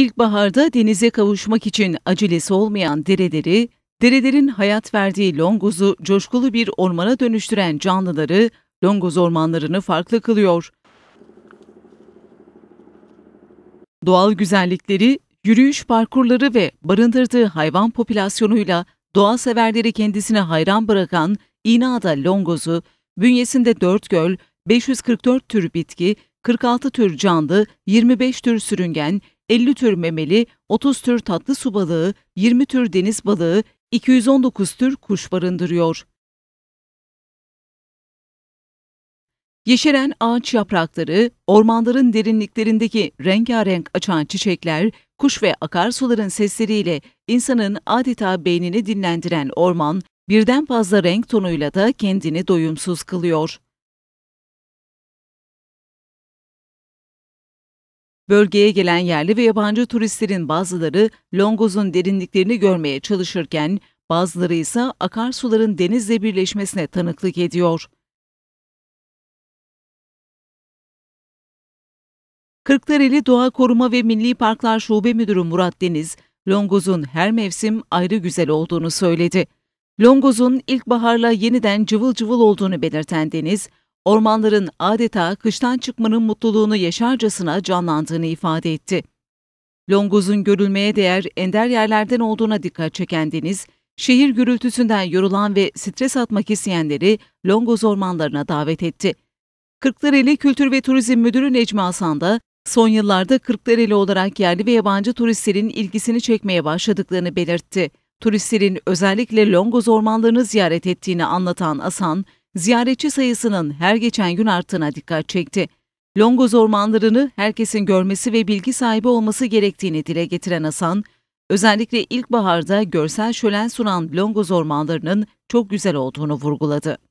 İlkbaharda denize kavuşmak için acelesi olmayan dereleri, derelerin hayat verdiği longozu coşkulu bir ormana dönüştüren canlıları, longoz ormanlarını farklı kılıyor. Doğal güzellikleri, yürüyüş parkurları ve barındırdığı hayvan popülasyonuyla doğa severleri kendisine hayran bırakan İna'da longozu, bünyesinde 4 göl, 544 tür bitki, 46 tür canlı, 25 tür sürüngen, 50 tür memeli, 30 tür tatlı su balığı, 20 tür deniz balığı, 219 tür kuş barındırıyor. Yeşeren ağaç yaprakları, ormanların derinliklerindeki rengarenk açan çiçekler, kuş ve akarsuların sesleriyle insanın adeta beynini dinlendiren orman, birden fazla renk tonuyla da kendini doyumsuz kılıyor. Bölgeye gelen yerli ve yabancı turistlerin bazıları Longoz'un derinliklerini görmeye çalışırken bazıları ise akarsuların denizle birleşmesine tanıklık ediyor. Kırklareli Doğa Koruma ve Milli Parklar Şube Müdürü Murat Deniz, Longoz'un her mevsim ayrı güzel olduğunu söyledi. Longoz'un ilkbaharla yeniden cıvıl cıvıl olduğunu belirten Deniz, ormanların adeta kıştan çıkmanın mutluluğunu yaşarcasına canlandığını ifade etti. Longoz'un görülmeye değer ender yerlerden olduğuna dikkat çeken Deniz, şehir gürültüsünden yorulan ve stres atmak isteyenleri Longoz ormanlarına davet etti. Kırklareli Kültür ve Turizm Müdürü Necmi Hasan da son yıllarda Kırklareli olarak yerli ve yabancı turistlerin ilgisini çekmeye başladıklarını belirtti. Turistlerin özellikle Longoz ormanlarını ziyaret ettiğini anlatan Asan, ziyaretçi sayısının her geçen gün arttığına dikkat çekti. Longoz ormanlarını herkesin görmesi ve bilgi sahibi olması gerektiğini dile getiren Hasan, özellikle ilkbaharda görsel şölen sunan Longoz ormanlarının çok güzel olduğunu vurguladı.